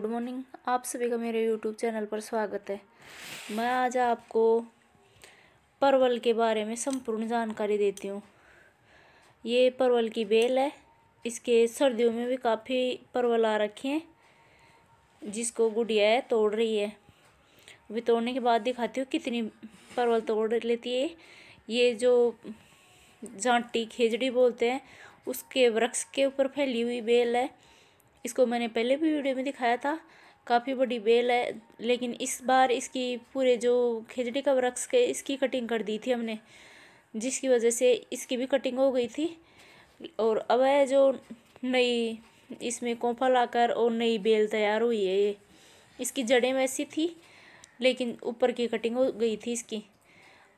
good morning आप सभी का मेरे यूट्यूब चैनल पर स्वागत है मैं आज आपको परवल के बारे में संपूर्ण जानकारी देती हूँ ये परवल की बेल है इसके सर्दियों में भी काफ़ी परवल आ रखे हैं जिसको गुड़िया है तोड़ रही है अभी तोड़ने के बाद दिखाती हूँ कितनी परवल तोड़ लेती है ये जो झांटी खेजड़ी बोलते हैं उसके वृक्ष के ऊपर फैली हुई बेल है इसको मैंने पहले भी वीडियो में दिखाया था काफ़ी बड़ी बेल है लेकिन इस बार इसकी पूरे जो खिचड़ी का वृक्ष के इसकी कटिंग कर दी थी हमने जिसकी वजह से इसकी भी कटिंग हो गई थी और अब है जो नई इसमें कोंफा लाकर और नई बेल तैयार हुई है ये इसकी जड़ें वैसी थी लेकिन ऊपर की कटिंग हो गई थी इसकी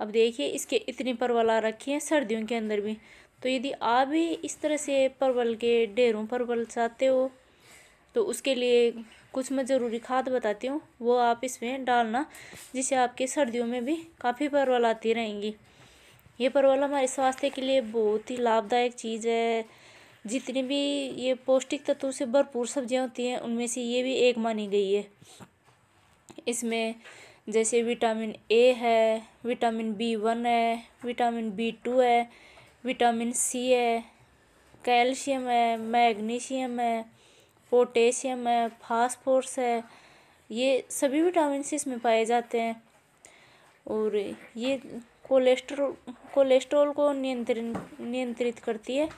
अब देखिए इसके इतनी परवल आ रखी हैं सर्दियों के अंदर भी तो यदि आप भी इस तरह से परवल के ढेरों परवल चाहते हो तो उसके लिए कुछ मैं ज़रूरी खाद बताती हूँ वो आप इसमें डालना जिससे आपके सर्दियों में भी काफ़ी परवल आती रहेंगी ये परवल हमारे स्वास्थ्य के लिए बहुत ही लाभदायक चीज़ है जितनी भी ये पौष्टिक तत्वों से भरपूर सब्जियाँ होती हैं उनमें से ये भी एक मानी गई है इसमें जैसे विटामिन ए है विटामिन बी वन है विटामिन बी टू है विटामिन सी है कैल्शियम है मैग्नीशियम है पोटेशियम है फास्फोर्स है ये सभी विटामिन सी इसमें पाए जाते हैं और ये कोलेस्ट्रोल कोलेस्ट्रोल को नियंत्रण नियंत्रित करती है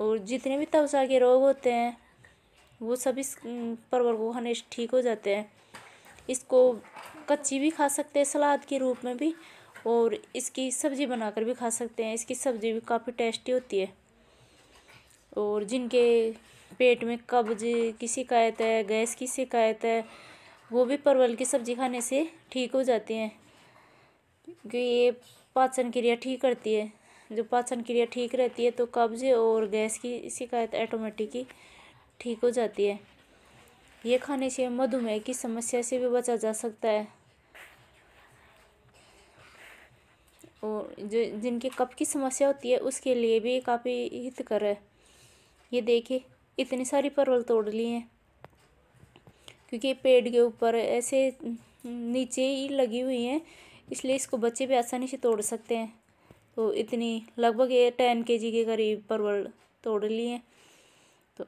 और जितने भी तवसा के रोग होते हैं वो सब इस परवर को खाने से ठीक हो जाते हैं इसको कच्ची भी खा सकते हैं सलाद के रूप में भी और इसकी सब्ज़ी बनाकर भी खा सकते हैं इसकी सब्ज़ी भी काफ़ी टेस्टी होती है और जिनके पेट में कब्ज की शिकायत है गैस की शिकायत है वो भी परवल की सब्ज़ी खाने से ठीक हो जाती हैं क्योंकि ये पाचन क्रिया ठीक करती है जो पाचन क्रिया ठीक रहती है तो कब्ज और गैस की शिकायत ऑटोमेटिक ही ठीक हो जाती है ये खाने से मधुमेह की समस्या से भी बचा जा सकता है और जो जिनके कप की समस्या होती है उसके लिए भी काफ़ी हितकर है ये देखिए इतनी सारी परवल तोड़ ली हैं क्योंकि पेड़ के ऊपर ऐसे नीचे ही लगी हुई हैं इसलिए इसको बच्चे भी आसानी से तोड़ सकते हैं तो इतनी लगभग ये टेन के जी के करीब परवल तोड़ ली हैं तो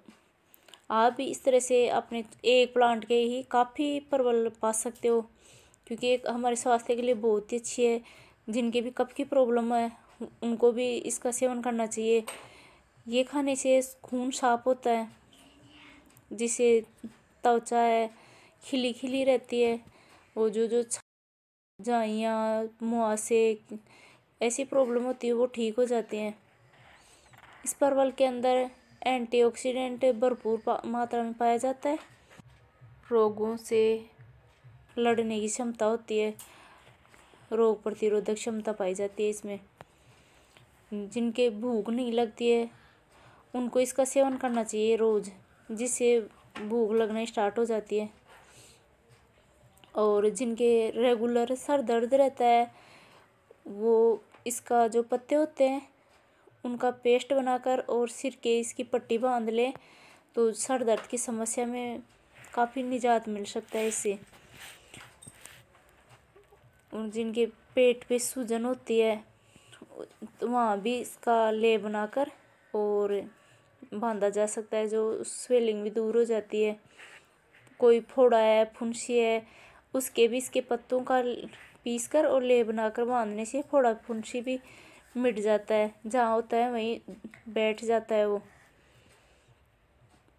आप भी इस तरह से अपने एक प्लांट के ही काफ़ी परवल पा सकते हो क्योंकि एक हमारे स्वास्थ्य के लिए बहुत ही अच्छी है जिनके भी कफ की प्रॉब्लम है उनको भी इसका सेवन करना चाहिए ये खाने से खून साफ होता है जिसे त्वचा है खिली खिली रहती है और जो जो जाइयाँ मुआसे ऐसी प्रॉब्लम होती है वो ठीक हो जाती हैं इस परवल के अंदर एंटीऑक्सीडेंट भरपूर मात्रा में पाया जाता है रोगों से लड़ने की क्षमता होती है रोग प्रतिरोधक क्षमता पाई जाती है इसमें जिनके भूख नहीं लगती है उनको इसका सेवन करना चाहिए रोज़ जिससे भूख लगना स्टार्ट हो जाती है और जिनके रेगुलर सर दर्द रहता है वो इसका जो पत्ते होते हैं उनका पेस्ट बनाकर और सिर के इसकी पट्टी बांध लें तो सर दर्द की समस्या में काफ़ी निजात मिल सकता है इससे जिनके पेट पे सूजन होती है तो वहाँ भी इसका ले बनाकर और बांधा जा सकता है जो स्वेलिंग भी दूर हो जाती है कोई फोड़ा है फुंसी है उसके भी इसके पत्तों का पीस कर और ले बनाकर बांधने से फोड़ा फुंसी भी मिट जाता है जहाँ होता है वहीं बैठ जाता है वो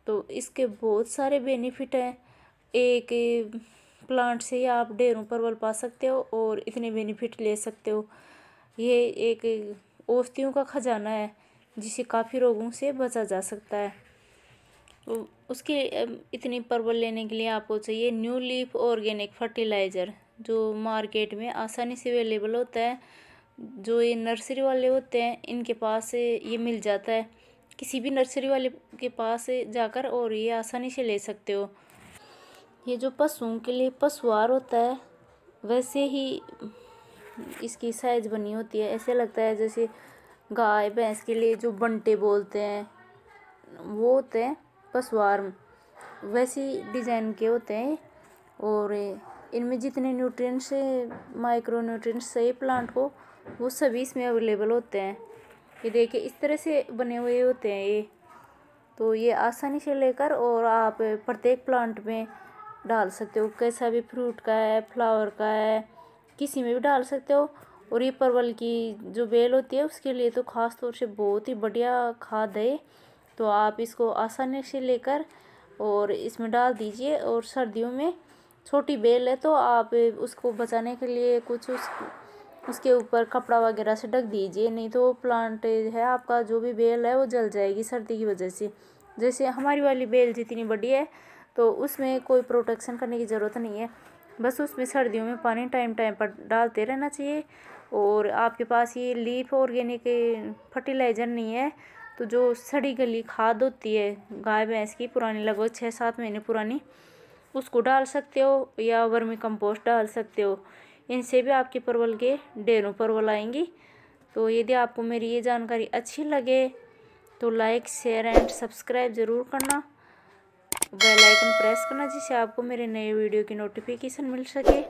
तो इसके बहुत सारे बेनिफिट हैं एक प्लांट से ही आप ढेरों परवल पा सकते हो और इतने बेनिफिट ले सकते हो ये एक औषधियों का खजाना है जिसे काफ़ी रोगों से बचा जा सकता है उसके इतनी परवल लेने के लिए आपको चाहिए न्यू लीफ ऑर्गेनिक फर्टिलाइज़र जो मार्केट में आसानी से अवेलेबल होता है जो ये नर्सरी वाले होते हैं इनके पास ये मिल जाता है किसी भी नर्सरी वाले के पास जाकर और ये आसानी से ले सकते हो ये जो पशुओं के लिए पशुआर होता है वैसे ही इसकी साइज बनी होती है ऐसे लगता है जैसे गाय भैंस के लिए जो बंटे बोलते हैं वो होते हैं पसवार वैसी डिज़ाइन के होते हैं और इनमें जितने न्यूट्रिएंट्स माइक्रो न्यूट्रिएंट्स सही प्लांट को वो सभी इसमें अवेलेबल होते हैं ये देखिए इस तरह से बने हुए होते हैं ये तो ये आसानी से लेकर और आप प्रत्येक प्लांट में डाल सकते हो कैसा भी फ्रूट का है फ्लावर का है किसी में भी डाल सकते हो और ये परवल की जो बेल होती है उसके लिए तो ख़ास तौर से बहुत ही बढ़िया खाद है तो आप इसको आसानी से लेकर और इसमें डाल दीजिए और सर्दियों में छोटी बेल है तो आप उसको बचाने के लिए कुछ उस उसके ऊपर कपड़ा वगैरह से ढक दीजिए नहीं तो प्लांट है आपका जो भी बेल है वो जल जाएगी सर्दी की वजह से जैसे हमारी वाली बेल जितनी बड़ी है तो उसमें कोई प्रोटेक्शन करने की ज़रूरत नहीं है बस उसमें सर्दियों में पानी टाइम टाइम पर डालते रहना चाहिए और आपके पास ये लीफ ऑर्गेनिक फर्टिलाइज़र नहीं है तो जो सड़ी गली खाद होती है गाय भैंस की पुरानी लगभग छः सात महीने पुरानी उसको डाल सकते हो या वर्मी कंपोस्ट डाल सकते हो इनसे भी आपके परवल के ढेरों परवल आएंगी तो यदि आपको मेरी ये जानकारी अच्छी लगे तो लाइक शेयर एंड सब्सक्राइब ज़रूर करना बेल आइकन प्रेस करना जिससे आपको मेरे नए वीडियो की नोटिफिकेशन मिल सके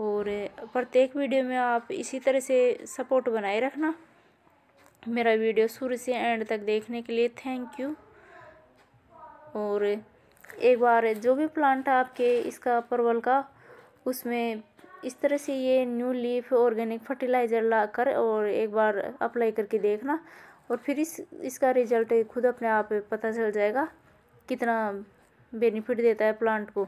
और प्रत्येक वीडियो में आप इसी तरह से सपोर्ट बनाए रखना मेरा वीडियो शुरू से एंड तक देखने के लिए थैंक यू और एक बार जो भी प्लांट आपके इसका परवल का उसमें इस तरह से ये न्यू लीफ ऑर्गेनिक फर्टिलाइज़र ला कर और एक बार अप्लाई करके देखना और फिर इस इसका रिज़ल्ट खुद अपने आप पता चल जाएगा कितना बेनिफिट देता है प्लांट को